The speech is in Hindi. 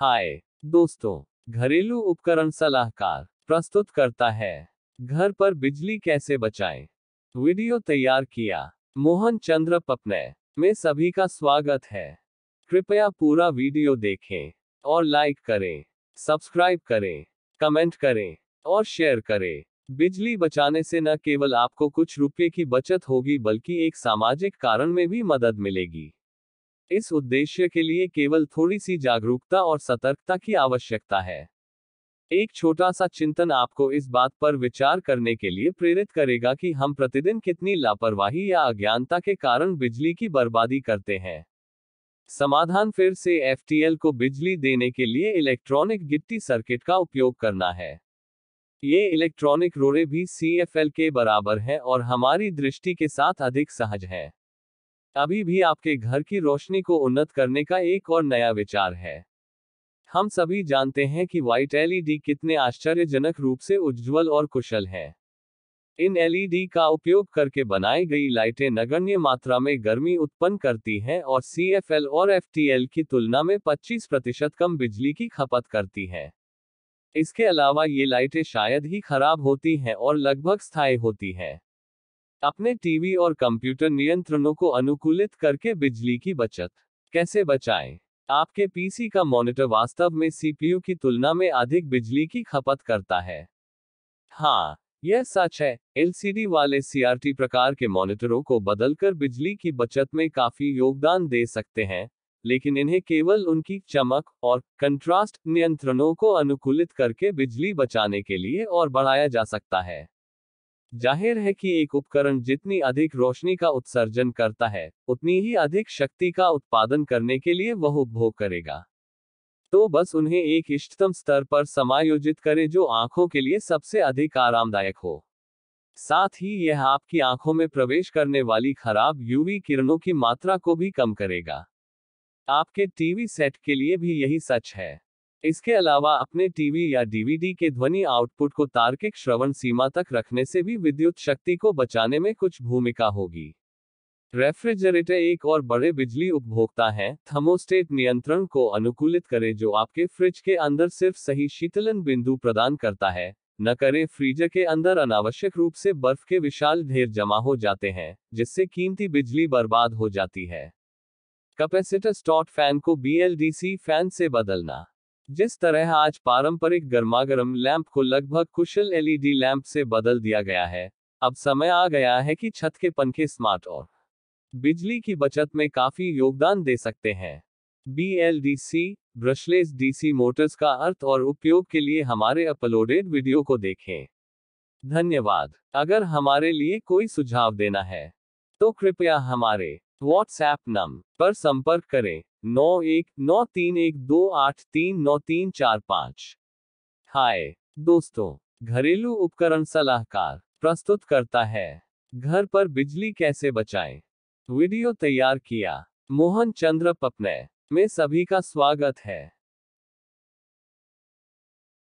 हाय दोस्तों घरेलू उपकरण सलाहकार प्रस्तुत करता है घर पर बिजली कैसे बचाएं वीडियो तैयार किया मोहन चंद्र पपने में सभी का स्वागत है कृपया पूरा वीडियो देखें और लाइक करें सब्सक्राइब करें कमेंट करें और शेयर करें बिजली बचाने से न केवल आपको कुछ रुपये की बचत होगी बल्कि एक सामाजिक कारण में भी मदद मिलेगी इस उद्देश्य के लिए केवल थोड़ी सी जागरूकता और सतर्कता की आवश्यकता है एक छोटा सा चिंतन आपको इस बात पर विचार करने के लिए प्रेरित करेगा कि हम प्रतिदिन कितनी लापरवाही या अज्ञानता के कारण बिजली की बर्बादी करते हैं समाधान फिर से एफ को बिजली देने के लिए इलेक्ट्रॉनिक गिट्टी सर्किट का उपयोग करना है ये इलेक्ट्रॉनिक रोड़े भी सी के बराबर हैं और हमारी दृष्टि के साथ अधिक सहज हैं अभी भी आपके घर की रोशनी को उन्नत करने का एक और नया विचार है हम सभी जानते हैं कि व्हाइट एलईडी e कितने आश्चर्यजनक रूप से उज्जवल और कुशल हैं इन एलईडी e का उपयोग करके बनाई गई लाइटें नगण्य मात्रा में गर्मी उत्पन्न करती हैं और सी और एफ की तुलना में 25 प्रतिशत कम बिजली की खपत करती है इसके अलावा ये लाइटें शायद ही खराब होती हैं और लगभग स्थायी होती हैं अपने टीवी और कंप्यूटर नियंत्रणों को अनुकूलित करके बिजली की बचत कैसे बचाएं? आपके पीसी का मॉनिटर वास्तव में सीपीयू की तुलना में अधिक बिजली की खपत करता है हाँ यह सच है एलसीडी वाले सीआरटी प्रकार के मॉनिटरों को बदलकर बिजली की बचत में काफी योगदान दे सकते हैं लेकिन इन्हें केवल उनकी चमक और कंट्रास्ट नियंत्रणों को अनुकूलित करके बिजली बचाने के लिए और बढ़ाया जा सकता है जाहिर है कि एक उपकरण जितनी अधिक रोशनी का उत्सर्जन करता है उतनी ही अधिक शक्ति का उत्पादन करने के लिए वह उपभोग करेगा तो बस उन्हें एक इष्टतम स्तर पर समायोजित करें जो आंखों के लिए सबसे अधिक आरामदायक हो साथ ही यह आपकी आंखों में प्रवेश करने वाली खराब यूवी किरणों की मात्रा को भी कम करेगा आपके टीवी सेट के लिए भी यही सच है इसके अलावा अपने टीवी या डीवीडी के ध्वनि आउटपुट को तार्किक श्रवण सीमा तक रखने से भी विद्युत शक्ति को बचाने में कुछ भूमिका होगी रेफ्रिजरेटर एक और बड़े बिजली उपभोक्ता है थर्मोस्टेट नियंत्रण को अनुकूलित करें जो आपके फ्रिज के अंदर सिर्फ सही शीतलन बिंदु प्रदान करता है न करें फ्रीजर के अंदर अनावश्यक रूप से बर्फ के विशाल ढेर जमा हो जाते हैं जिससे कीमती बिजली बर्बाद हो जाती है कैपेसिटर स्टॉट फैन को बीएलडीसी फैन से बदलना जिस तरह आज पारंपरिक गर्मागर्म लैंप को लगभग कुशल एलईडी लैंप से बदल दिया गया है अब समय आ गया है कि छत के पंखे स्मार्ट और बिजली की बचत में काफी योगदान दे सकते हैं B L D C brushless DC motors का अर्थ और उपयोग के लिए हमारे अपलोडेड वीडियो को देखें धन्यवाद अगर हमारे लिए कोई सुझाव देना है तो कृपया हमारे व्हाट्सएप नम पर संपर्क करें नौ एक नौ तीन एक दो आठ तीन नौ तीन चार पाँच हाय दोस्तों घरेलू उपकरण सलाहकार प्रस्तुत करता है घर पर बिजली कैसे बचाएं वीडियो तैयार किया मोहन चंद्र पपने में सभी का स्वागत है